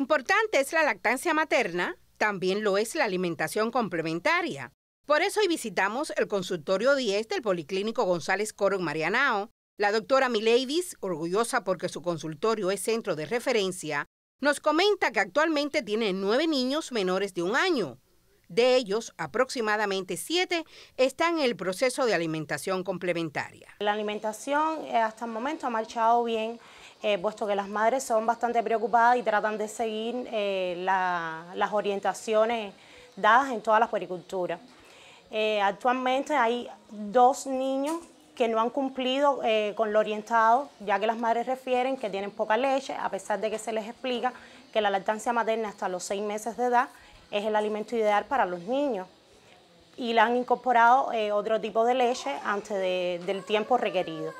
importante es la lactancia materna, también lo es la alimentación complementaria. Por eso hoy visitamos el consultorio 10 del Policlínico González Coro en Marianao. La doctora Miladis, orgullosa porque su consultorio es centro de referencia, nos comenta que actualmente tiene nueve niños menores de un año. De ellos, aproximadamente siete están en el proceso de alimentación complementaria. La alimentación eh, hasta el momento ha marchado bien eh, puesto que las madres son bastante preocupadas y tratan de seguir eh, las orientaciones dadas en todas las puericulturas. Eh, actualmente hay dos niños que no han cumplido con lo orientado, ya que las madres refieren que tienen poca leche, a pesar de que se les explica que la lactancia materna hasta los seis meses de edad es el alimento ideal para los niños y le han incorporado otro tipo de leche antes del tiempo requerido.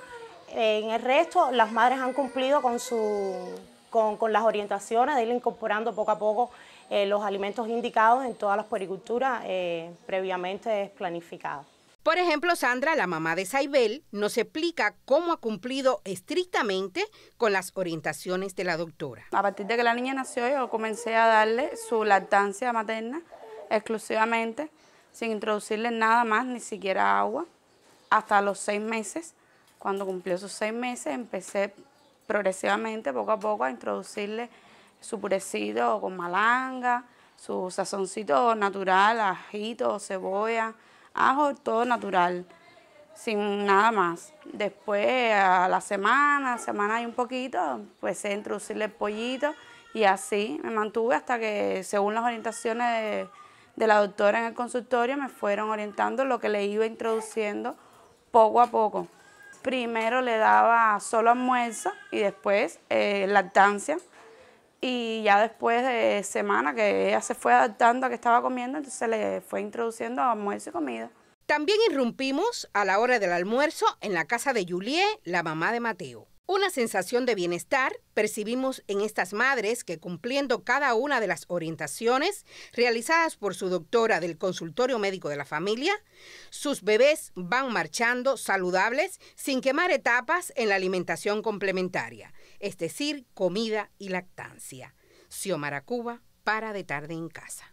En el resto, las madres han cumplido con, las orientaciones de ir incorporando poco a poco eh, los alimentos indicados en todas las puericulturas eh, previamente planificadas. Por ejemplo, Sandra, la mamá de Saibel, nos explica cómo ha cumplido estrictamente con las orientaciones de la doctora. A partir de que la niña nació, yo comencé a darle su lactancia materna exclusivamente, sin introducirle nada más, ni siquiera agua, hasta los seis meses. Cuando cumplió sus seis meses empecé progresivamente, poco a poco, a introducirle su purecido con malanga, su sazoncito natural, ajito, cebolla, ajo, todo natural, sin nada más. Después, a la semana, semana y un poquito, empecé a introducirle el pollito y así me mantuve hasta que, según las orientaciones de la doctora en el consultorio, me fueron orientando lo que le iba introduciendo poco a poco primero le daba solo almuerzo y después eh, lactancia. Y ya después de semana que ella se fue adaptando a que estaba comiendo, entonces se le fue introduciendo almuerzo y comida. También irrumpimos a la hora del almuerzo en la casa de Juliet, la mamá de Mateo. Una sensación de bienestar percibimos en estas madres que cumpliendo cada una de las orientaciones realizadas por su doctora del consultorio médico de la familia, sus bebés van marchando saludables sin quemar etapas en la alimentación complementaria, es decir, comida y lactancia. Xiomara Cuba para de tarde en casa.